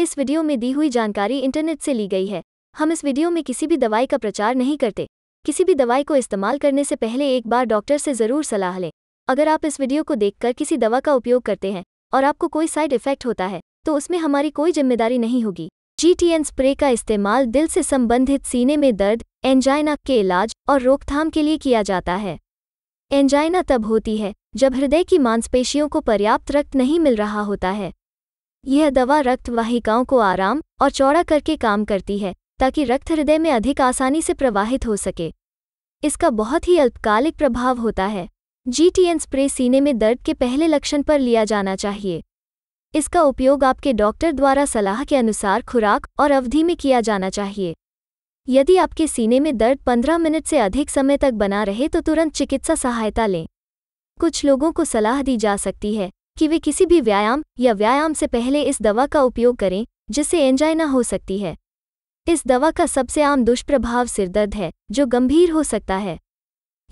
इस वीडियो में दी हुई जानकारी इंटरनेट से ली गई है हम इस वीडियो में किसी भी दवाई का प्रचार नहीं करते किसी भी दवाई को इस्तेमाल करने से पहले एक बार डॉक्टर से ज़रूर सलाह लें अगर आप इस वीडियो को देखकर किसी दवा का उपयोग करते हैं और आपको कोई साइड इफ़ेक्ट होता है तो उसमें हमारी कोई जिम्मेदारी नहीं होगी जीटीएन स्प्रे का इस्तेमाल दिल से संबंधित सीने में दर्द एंजाइना के इलाज और रोकथाम के लिए किया जाता है एंजाइना तब होती है जब हृदय की मांसपेशियों को पर्याप्त रक्त नहीं मिल रहा होता है यह दवा रक्त वाहिकाओं को आराम और चौड़ा करके काम करती है ताकि रक्त हृदय में अधिक आसानी से प्रवाहित हो सके इसका बहुत ही अल्पकालिक प्रभाव होता है जीटीएन स्प्रे सीने में दर्द के पहले लक्षण पर लिया जाना चाहिए इसका उपयोग आपके डॉक्टर द्वारा सलाह के अनुसार खुराक और अवधि में किया जाना चाहिए यदि आपके सीने में दर्द 15 मिनट से अधिक समय तक बना रहे तो तुरंत चिकित्सा सहायता लें कुछ लोगों को सलाह दी जा सकती है कि वे किसी भी व्यायाम या व्यायाम से पहले इस दवा का उपयोग करें जिससे एंजाइना हो सकती है इस दवा का सबसे आम दुष्प्रभाव सिरदर्द है जो गंभीर हो सकता है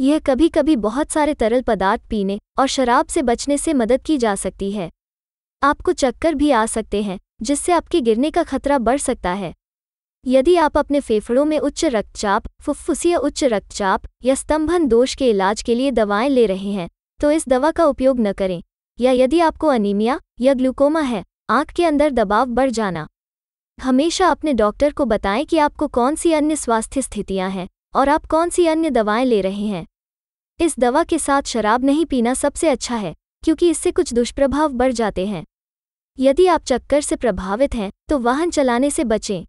यह कभी कभी बहुत सारे तरल पदार्थ पीने और शराब से बचने से मदद की जा सकती है आपको चक्कर भी आ सकते हैं जिससे आपके गिरने का खतरा बढ़ सकता है यदि आप अपने फेफड़ों में उच्च रक्तचाप फुफ्फुसीय उच्च रक्तचाप या स्तंभन दोष के इलाज के लिए दवाएं ले रहे हैं तो इस दवा का उपयोग न करें या यदि आपको अनीमिया या ग्लूकोमा है आंख के अंदर दबाव बढ़ जाना हमेशा अपने डॉक्टर को बताएं कि आपको कौन सी अन्य स्वास्थ्य स्थितियां हैं और आप कौन सी अन्य दवाएं ले रहे हैं इस दवा के साथ शराब नहीं पीना सबसे अच्छा है क्योंकि इससे कुछ दुष्प्रभाव बढ़ जाते हैं यदि आप चक्कर से प्रभावित हैं तो वाहन चलाने से बचें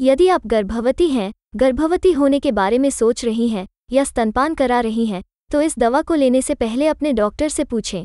यदि आप गर्भवती हैं गर्भवती होने के बारे में सोच रही हैं या स्तनपान करा रही हैं तो इस दवा को लेने से पहले अपने डॉक्टर से पूछें